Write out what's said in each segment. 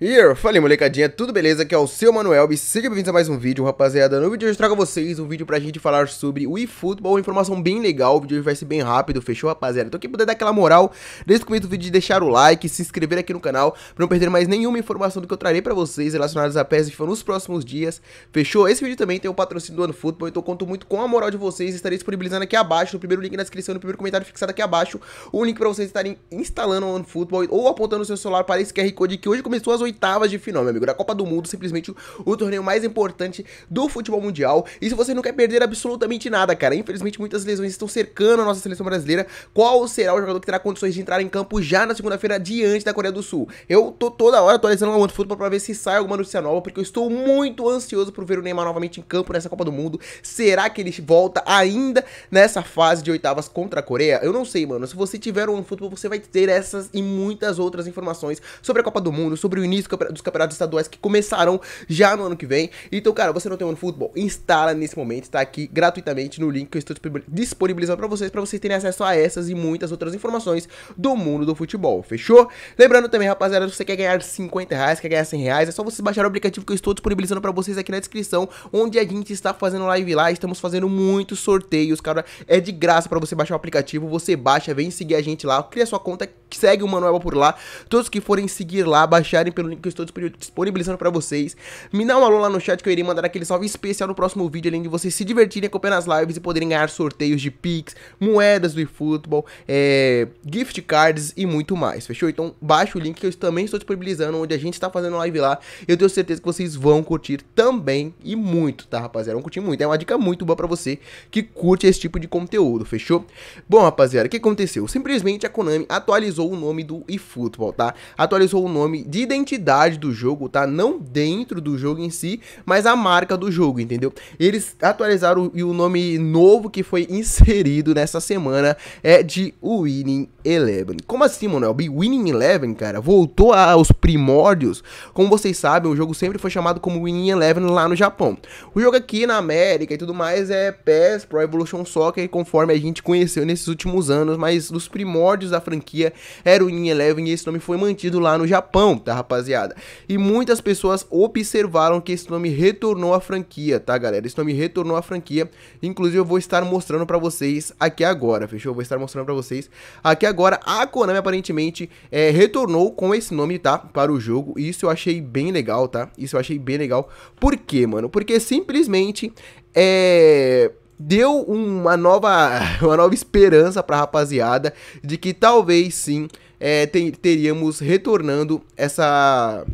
E falei, molecadinha, tudo beleza? Aqui é o seu Manuel e sejam bem-vindos a mais um vídeo, rapaziada. No vídeo de hoje eu trago a vocês um vídeo pra gente falar sobre o eFootball, informação bem legal, o vídeo hoje vai ser bem rápido, fechou, rapaziada? Então quem puder dar aquela moral desde o começo do vídeo de deixar o like, se inscrever aqui no canal, pra não perder mais nenhuma informação do que eu trarei pra vocês relacionadas a PES e FIFA nos próximos dias, fechou? Esse vídeo também tem o patrocínio do ano futebol, então eu conto muito com a moral de vocês, estarei disponibilizando aqui abaixo, no primeiro link na descrição, no primeiro comentário fixado aqui abaixo, o link pra vocês estarem instalando o ano futebol ou apontando o seu celular para esse QR Code que hoje começou às 8 oitavas de final, meu amigo. Da Copa do Mundo, simplesmente o, torneio mais importante do futebol mundial. E se você não quer perder absolutamente nada, cara, infelizmente muitas lesões estão cercando a nossa seleção brasileira. Qual será o jogador que terá condições de entrar em campo já na segunda-feira diante da Coreia do Sul? Eu tô toda hora atualizando o futebol para ver se sai alguma notícia nova, porque eu estou muito ansioso por ver o Neymar novamente em campo nessa Copa do Mundo. Será que ele volta ainda nessa fase de oitavas contra a Coreia? Eu não sei, mano. Se você tiver um futebol, você vai ter essas e muitas outras informações sobre a Copa do Mundo, sobre o início início dos campeonatos estaduais que começarão já no ano que vem. Então, cara, você não tem um ano futebol, instala nesse momento, tá aqui gratuitamente no link que eu estou disponibilizando para vocês, para vocês terem acesso a essas e muitas outras informações do mundo do futebol, fechou? Lembrando também, rapaziada, se você quer ganhar 50 reais, quer ganhar 100 reais, é só você baixar o aplicativo que eu estou disponibilizando para vocês aqui na descrição, onde a gente está fazendo live lá, estamos fazendo muitos sorteios, cara, é de graça para você baixar o aplicativo, você baixa, vem seguir a gente lá, cria sua conta segue o Manuel por lá. Todos que forem seguir lá, baixarem pelo link que eu estou disponibilizando para vocês. Me dá um alô lá no chat que eu irei mandar aquele salve especial no próximo vídeo, além de vocês se divertirem acompanhando as lives e poderem ganhar sorteios de pics, moedas do eFootball, é, gift cards e muito mais, fechou? Então baixa o link que eu também estou disponibilizando, onde a gente está fazendo live lá. Eu tenho certeza que vocês vão curtir também e muito, tá, rapaziada? Vão curtir muito. É uma dica muito boa para você que curte esse tipo de conteúdo, fechou? Bom, rapaziada, o que aconteceu? Simplesmente a Konami atualizou atualizou o nome do eFootball, tá? Atualizou o nome de identidade do jogo, tá? Não dentro do jogo em si, mas a marca do jogo, entendeu? Eles atualizaram e o nome novo que foi inserido nessa semana é de Winning Eleven. Como assim, Manuel? O Winning Eleven, cara, voltou aos primórdios. Como vocês sabem, o jogo sempre foi chamado como Winning Eleven lá no Japão. O jogo aqui na América e tudo mais é PES, Pro Evolution Soccer, conforme a gente conheceu nesses últimos anos, mas nos primórdios da franquia era In Eleven, e esse nome foi mantido lá no Japão, tá rapaziada? E muitas pessoas observaram que esse nome retornou à franquia, tá galera? Esse nome retornou à franquia, inclusive eu vou estar mostrando pra vocês aqui agora, fechou? Eu vou estar mostrando pra vocês aqui agora. A Konami aparentemente é, retornou com esse nome, tá? Para o jogo, e isso eu achei bem legal, tá? Isso eu achei bem legal. Por quê, mano? Porque simplesmente é, deu uma nova, uma nova esperança para a rapaziada de que talvez sim é, ter, teríamos retornando essa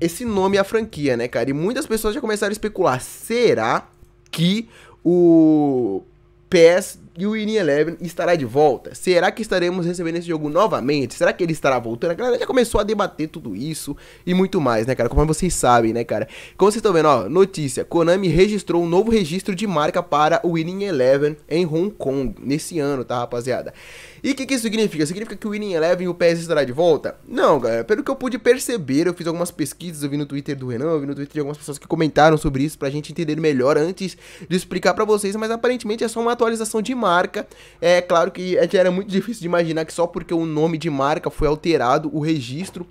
esse nome à franquia, né, cara? E muitas pessoas já começaram a especular: será que o PS e o Winning Eleven estará de volta? Será que estaremos recebendo esse jogo novamente? Será que ele estará voltando? A galera já começou a debater tudo isso e muito mais, né, cara? Como vocês sabem, né, cara? Como vocês estão vendo, ó, notícia: Konami registrou um novo registro de marca para o Winning Eleven em Hong Kong nesse ano, tá, rapaziada? E o que, que isso significa? Significa que o Winning Eleven e o PS estará de volta? Não, galera. Pelo que eu pude perceber, eu fiz algumas pesquisas, eu vi no Twitter do Renan, eu vi no Twitter de algumas pessoas que comentaram sobre isso pra gente entender melhor antes de explicar para vocês, mas aparentemente é só uma atualização de marca marca. É claro que já era muito difícil de imaginar que só porque o nome de marca foi alterado, o registro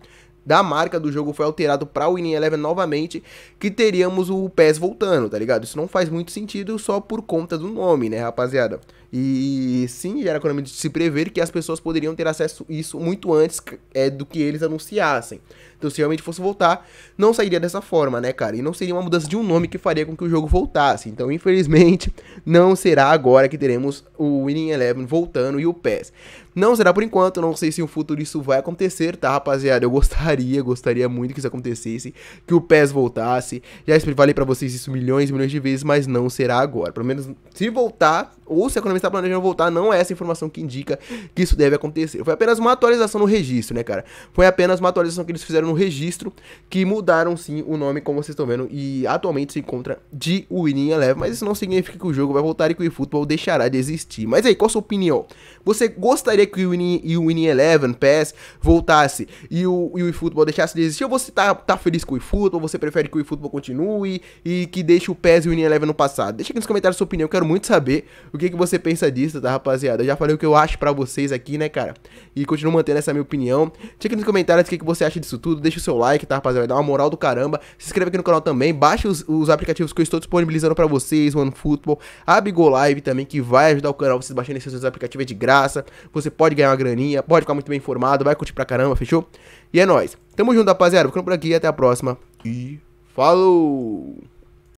da marca do jogo foi alterado para o Winning Eleven novamente, que teríamos o PES voltando, tá ligado? Isso não faz muito sentido só por conta do nome, né, rapaziada? E sim, era economia de se prever que as pessoas poderiam ter acesso a isso muito antes é, do que eles anunciassem. Então, se realmente fosse voltar, não sairia dessa forma, né, cara? E não seria uma mudança de um nome que faria com que o jogo voltasse. Então, infelizmente, não será agora que teremos o Winning Eleven voltando e o PES. Não será por enquanto, não sei se no futuro isso vai acontecer, tá, rapaziada? Eu gostaria, gostaria muito que isso acontecesse, que o PES voltasse. Já falei para vocês isso milhões e milhões de vezes, mas não será agora. Pelo menos se voltar, ou se a economia está planejando voltar, não é essa informação que indica que isso deve acontecer. Foi apenas uma atualização no registro, né, cara? Foi apenas uma atualização que eles fizeram no registro, que mudaram sim o nome, como vocês estão vendo, e atualmente se encontra de Winning Eleven, mas isso não significa que o jogo vai voltar e que o eFootball deixará de existir. Mas aí, qual a sua opinião? Você gostaria que o Winning, o Winning Eleven, PES, voltasse e o, e o eFootball deixasse de existir? Ou você tá, tá feliz com o eFootball? Você prefere que o eFootball continue e que deixe o PES e o Winning Eleven no passado? Deixa aqui nos comentários a sua opinião, quero muito saber o que, que você pensa pensa disso, tá, rapaziada? Eu já falei o que eu acho pra vocês aqui, né, cara? E continuo mantendo essa minha opinião. Deixa aqui nos comentários o que, que você acha disso tudo. Deixa o seu like, tá, rapaziada? Dá uma moral do caramba. Se inscreve aqui no canal também. Baixe os, os aplicativos que eu estou disponibilizando pra vocês. OneFootball, a Bigo Live também, que vai ajudar o canal. Vocês baixando esses aplicativos é de graça. Você pode ganhar uma graninha, pode ficar muito bem informado. Vai curtir pra caramba, fechou? E é nóis. Tamo junto, rapaziada. Ficando por aqui. Até a próxima. E falou!